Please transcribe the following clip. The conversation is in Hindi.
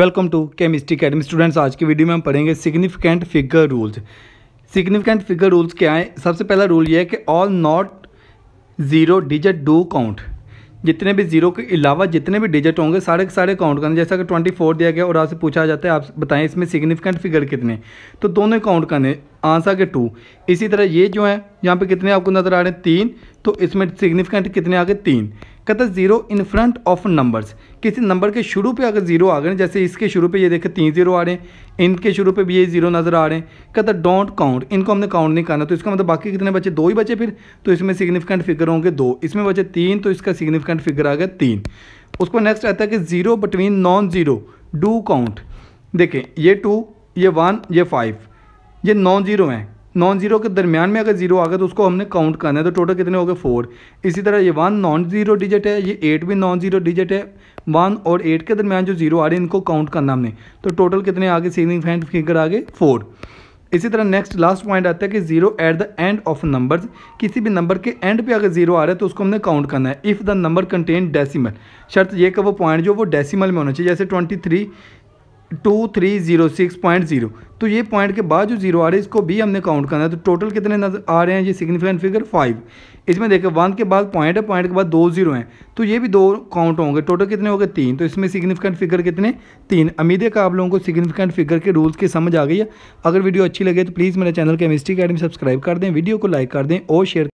welcome to chemistry academy students आज की वीडियो में हम पढ़ेंगे significant figure rules significant figure rules क्या हैं सबसे पहला रूल ये है कि all not zero digit do count जितने भी जीरो के अलावा जितने भी डिजिट होंगे सारे के सारे काउंट करने जैसा कि ट्वेंटी फोर दिया गया और आपसे पूछा जाता है आप बताएं इसमें सिग्निफिकेंट फिगर कितने तो दोनों काउंट करने आंसर के टू इसी तरह ये जो है यहाँ पे कितने आपको नज़र आ रहे हैं तीन तो इसमें सिग्निफिकेंट कितने आ गए तीन कहता है zero in front of numbers किसी नंबर के शुरू पे अगर जीरो आ गए जैसे इसके शुरू पे ये देखें तीन जीरो आ रहे हैं इनके शुरू पे भी ये जीरो नज़र आ रहे हैं कहता है डोंट काउंट इनको हमने काउंट नहीं करना तो इसका मतलब बाकी कितने बचे दो ही बचे फिर तो इसमें सिग्निफिकेंट फिगर होंगे दो इसमें बचे तीन तो इसका सिग्निफिकेंट फिगर आ गया तीन उसको नेक्स्ट आता है कि zero between non zero do count देखें ये टू ये वन ये फाइव ये नॉन जीरो हैं नॉन जीरो के दरमियान में अगर जीरो आ गया तो उसको हमने काउंट करना है तो टोटल कितने हो गए फोर इसी तरह ये वन नॉन जीरो डिजिट है ये एट भी नॉन जीरो डिजिट है वन और एट के दरमियान जो जीरो आ रहे हैं इनको काउंट करना हमने तो टोटल कितने आगे सिग्निफिकेंट फिगर आगे फोर इसी तरह नेक्स्ट लास्ट पॉइंट आता है कि zero at the end of numbers किसी भी नंबर के एंड पे अगर जीरो आ रहा है तो उसको हमने काउंट करना है if the number contain decimal शर्त ये का वो पॉइंट जो वो डेसिमल में होना चाहिए जैसे twenty three two three zero six point zero तो ये पॉइंट के बाद जो जीरो आ रहे हैं इसको भी हमने काउंट करना है तो टोटल कितने नजर आ रहे हैं ये सिग्निफिकेंट फिगर फाइव इसमें देखें वन के बाद पॉइंट है पॉइंट के बाद दो जीरो हैं तो ये भी दो काउंट होंगे टोटल कितने हो गए तीन तो इसमें सिग्निफिकेंट फिगर कितने तीन उम्मीद है कि आप लोगों को सिग्निफिकेंट फिगर के रूल्स की समझ आ गई है अगर वीडियो अच्छी लगे तो प्लीज़ मेरे चैनल केमिस्ट्री अकेडमी सब्सक्राइब कर दें वीडियो को लाइक कर दें और शेयर